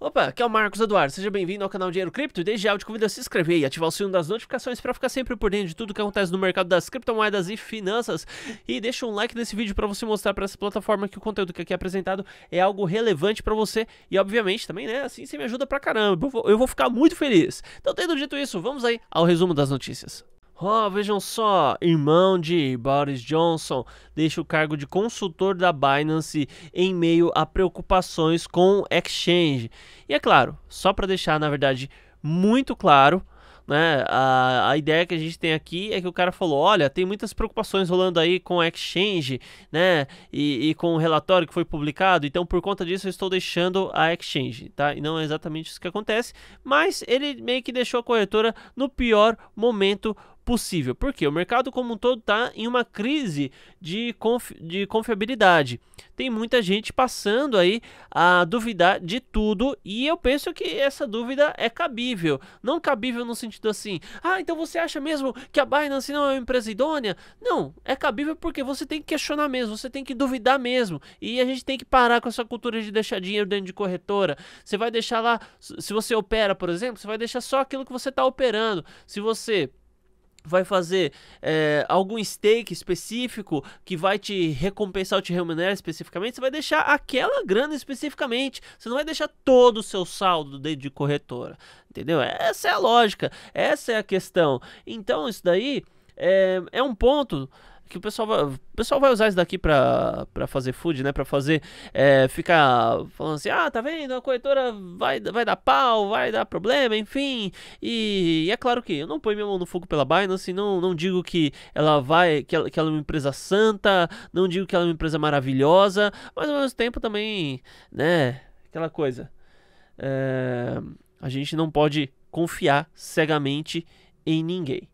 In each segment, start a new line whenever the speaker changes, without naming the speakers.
Opa, aqui é o Marcos Eduardo, seja bem-vindo ao canal Dinheiro Cripto. Desde já eu te convido a se inscrever e ativar o sino das notificações para ficar sempre por dentro de tudo que acontece no mercado das criptomoedas e finanças. E deixa um like nesse vídeo para você mostrar para essa plataforma que o conteúdo que aqui é apresentado é algo relevante para você e, obviamente, também, né, assim você me ajuda pra caramba. Eu vou, eu vou ficar muito feliz. Então, tendo dito isso, vamos aí ao resumo das notícias. Oh, vejam só, irmão de Boris Johnson deixa o cargo de consultor da Binance em meio a preocupações com exchange. E é claro, só para deixar na verdade muito claro, né? A, a ideia que a gente tem aqui é que o cara falou: olha, tem muitas preocupações rolando aí com Exchange, né? E, e, com o relatório que foi publicado, então por conta disso eu estou deixando a Exchange, tá? E não é exatamente isso que acontece, mas ele meio que deixou a corretora no pior momento possível. Porque o mercado como um todo está em uma crise de, confi de confiabilidade. Tem muita gente passando aí a duvidar de tudo e eu penso que essa dúvida é cabível. Não cabível no sentido assim, ah, então você acha mesmo que a Binance não é uma empresa idônea? Não, é cabível porque você tem que questionar mesmo, você tem que duvidar mesmo. E a gente tem que parar com essa cultura de deixar dinheiro dentro de corretora. Você vai deixar lá, se você opera, por exemplo, você vai deixar só aquilo que você está operando. Se você vai fazer é, algum stake específico que vai te recompensar ou te remunerar especificamente, você vai deixar aquela grana especificamente. Você não vai deixar todo o seu saldo dentro de corretora. Entendeu? Essa é a lógica, essa é a questão. Então, isso daí é, é um ponto que o pessoal vai, o pessoal vai usar isso daqui pra, pra fazer food, né? Pra fazer. É, ficar falando assim: ah, tá vendo? A corretora vai, vai dar pau, vai dar problema, enfim. E, e é claro que eu não ponho minha mão no fogo pela Binance, não, não digo que ela vai. Que ela, que ela é uma empresa santa, não digo que ela é uma empresa maravilhosa, mas ao mesmo tempo também, né? Aquela coisa. É, a gente não pode confiar cegamente em ninguém.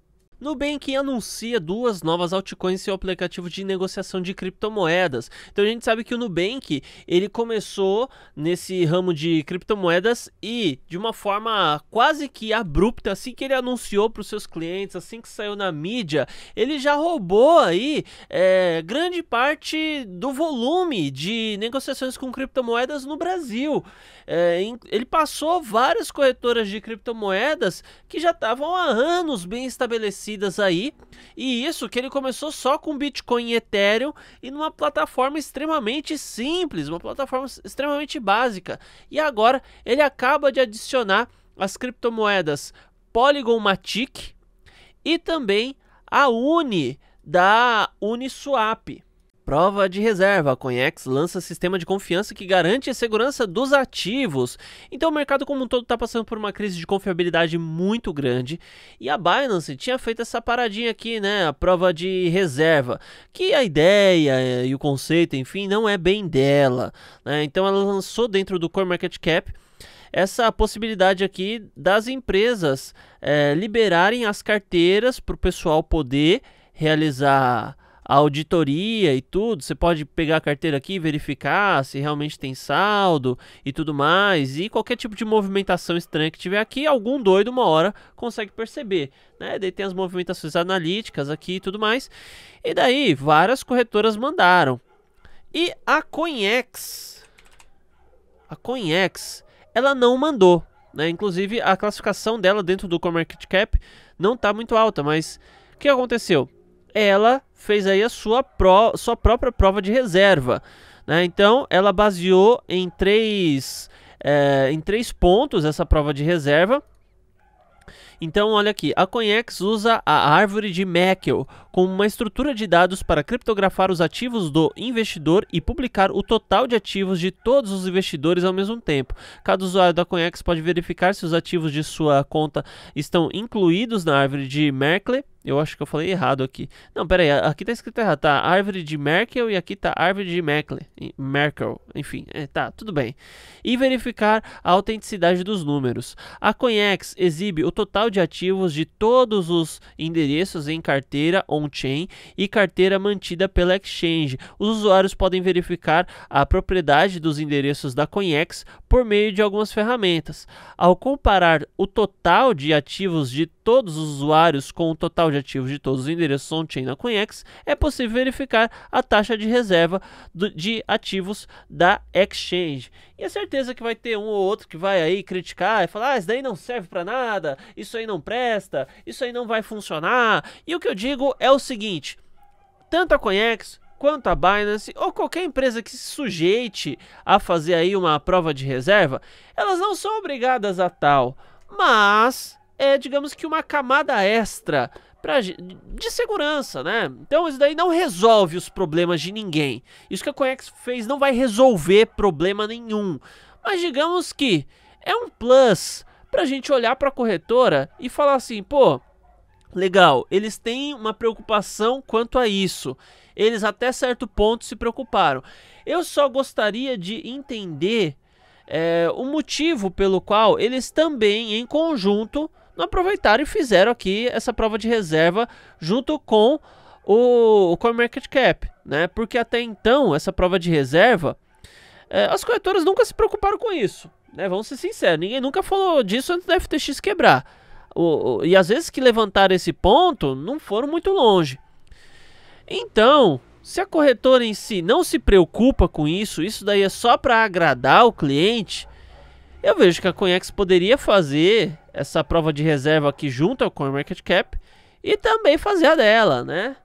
Nubank anuncia duas novas altcoins em seu aplicativo de negociação de criptomoedas. Então a gente sabe que o Nubank, ele começou nesse ramo de criptomoedas e de uma forma quase que abrupta, assim que ele anunciou para os seus clientes, assim que saiu na mídia, ele já roubou aí é, grande parte do volume de negociações com criptomoedas no Brasil. É, ele passou várias corretoras de criptomoedas que já estavam há anos bem estabelecidas parecidas aí. E isso que ele começou só com Bitcoin e Ethereum e numa plataforma extremamente simples, uma plataforma extremamente básica. E agora ele acaba de adicionar as criptomoedas Polygon Matic e também a Uni da Uniswap. Prova de reserva. A Coinex lança sistema de confiança que garante a segurança dos ativos. Então o mercado como um todo está passando por uma crise de confiabilidade muito grande. E a Binance tinha feito essa paradinha aqui, né? A prova de reserva. Que a ideia eh, e o conceito, enfim, não é bem dela. Né? Então ela lançou dentro do Core Market Cap essa possibilidade aqui das empresas é, liberarem as carteiras para o pessoal poder realizar auditoria e tudo. Você pode pegar a carteira aqui, verificar se realmente tem saldo e tudo mais. E qualquer tipo de movimentação estranha que tiver aqui, algum doido uma hora consegue perceber. Né? Daí tem as movimentações analíticas aqui e tudo mais. E daí várias corretoras mandaram. E a Coinex, a Coinex, ela não mandou. Né? Inclusive a classificação dela dentro do CoinMarketCap não está muito alta, mas o que aconteceu? Ela fez aí a sua, sua própria prova de reserva. Né? Então, ela baseou em três, é, em três pontos essa prova de reserva. Então, olha aqui, a Coinex usa a árvore de Meckel como uma estrutura de dados para criptografar os ativos do investidor e publicar o total de ativos de todos os investidores ao mesmo tempo. Cada usuário da Coinex pode verificar se os ativos de sua conta estão incluídos na árvore de Merkle eu acho que eu falei errado aqui. Não, pera aí, aqui tá escrito errado, tá? Árvore de Merkel e aqui tá árvore de Merkel. Merkel, enfim, é, tá, tudo bem. E verificar a autenticidade dos números. A Coinex exibe o total de ativos de todos os endereços em carteira on-chain e carteira mantida pela Exchange. Os usuários podem verificar a propriedade dos endereços da Coinex por meio de algumas ferramentas. Ao comparar o total de ativos de todos os usuários com o total de ativos de todos os endereços on-chain na CoinEx, é possível verificar a taxa de reserva do, de ativos da exchange. E a é certeza que vai ter um ou outro que vai aí criticar e falar: ah, isso daí não serve para nada, isso aí não presta, isso aí não vai funcionar. E o que eu digo é o seguinte: tanto a CoinEx quanto a Binance ou qualquer empresa que se sujeite a fazer aí uma prova de reserva, elas não são obrigadas a tal, mas é, digamos que uma camada extra pra, de segurança, né? Então isso daí não resolve os problemas de ninguém. Isso que a Conex fez não vai resolver problema nenhum. Mas digamos que é um plus para a gente olhar para a corretora e falar assim, pô, legal, eles têm uma preocupação quanto a isso. Eles até certo ponto se preocuparam. Eu só gostaria de entender é, o motivo pelo qual eles também, em conjunto, não aproveitaram e fizeram aqui essa prova de reserva junto com o, o CoinMarketCap, né? Porque até então, essa prova de reserva, é, as corretoras nunca se preocuparam com isso, né? Vamos ser sinceros, ninguém nunca falou disso antes da FTX quebrar. O, o, e às vezes que levantaram esse ponto, não foram muito longe. Então, se a corretora em si não se preocupa com isso, isso daí é só para agradar o cliente, eu vejo que a Coinex poderia fazer essa prova de reserva aqui junto ao CoinMarketCap e também fazer a dela, né?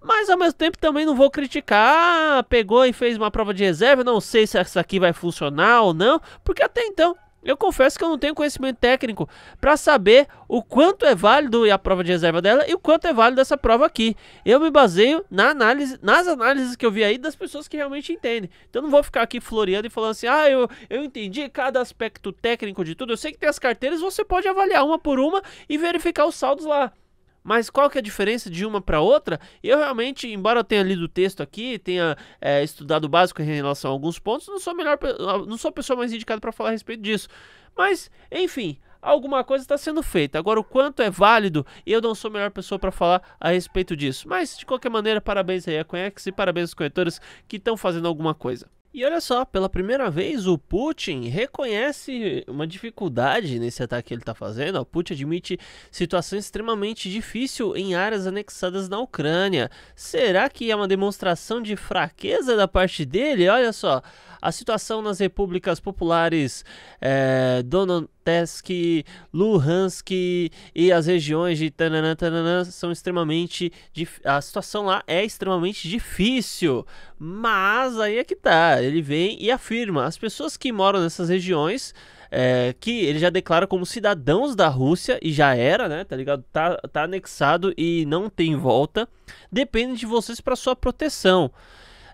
Mas ao mesmo tempo também não vou criticar, ah, pegou e fez uma prova de reserva, não sei se essa aqui vai funcionar ou não, porque até então eu confesso que eu não tenho conhecimento técnico para saber o quanto é válido a prova de reserva dela e o quanto é válido essa prova aqui. Eu me baseio na análise, nas análises que eu vi aí das pessoas que realmente entendem. Então eu não vou ficar aqui floreando e falando assim, ah, eu, eu entendi cada aspecto técnico de tudo. Eu sei que tem as carteiras, você pode avaliar uma por uma e verificar os saldos lá. Mas qual que é a diferença de uma para outra? Eu realmente, embora eu tenha lido o texto aqui, tenha é, estudado o básico em relação a alguns pontos, não sou melhor, não sou a pessoa mais indicada para falar a respeito disso. Mas, enfim, alguma coisa está sendo feita. Agora, o quanto é válido, eu não sou a melhor pessoa para falar a respeito disso. Mas, de qualquer maneira, parabéns aí a Conex e parabéns aos corretores que estão fazendo alguma coisa. E olha só, pela primeira vez o Putin reconhece uma dificuldade nesse ataque que ele está fazendo. O Putin admite situação extremamente difícil em áreas anexadas na Ucrânia. Será que é uma demonstração de fraqueza da parte dele? Olha só, a situação nas repúblicas populares é, Donetsk, Luhansk e as regiões de Tananã, Tananã são extremamente. Dif... A situação lá é extremamente difícil. Mas aí é que tá. Ele vem e afirma: as pessoas que moram nessas regiões. É, que ele já declara como cidadãos da Rússia e já era, né? Tá ligado? Tá, tá anexado e não tem volta. Depende de vocês para sua proteção.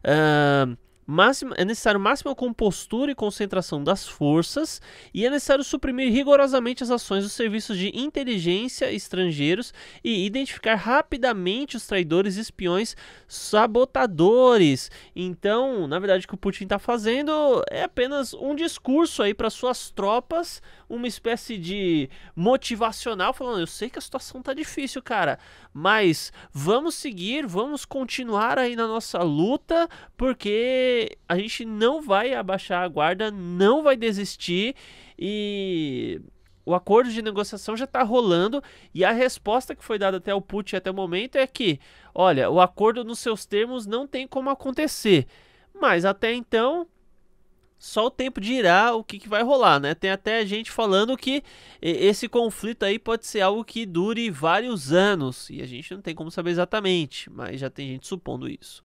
Uh, é necessário máxima compostura e concentração das forças e é necessário suprimir rigorosamente as ações dos serviços de inteligência estrangeiros e identificar rapidamente os traidores, espiões, sabotadores. Então, na verdade, o que o Putin está fazendo é apenas um discurso aí para suas tropas uma espécie de motivacional falando: eu sei que a situação tá difícil, cara, mas vamos seguir, vamos continuar aí na nossa luta, porque a gente não vai abaixar a guarda, não vai desistir e o acordo de negociação já está rolando e a resposta que foi dada até o Putin até o momento é que, olha, o acordo nos seus termos não tem como acontecer. Mas até então, só o tempo dirá o que, que, vai rolar, né? Tem até gente falando que esse conflito aí pode ser algo que dure vários anos e a gente não tem como saber exatamente, mas já tem gente supondo isso.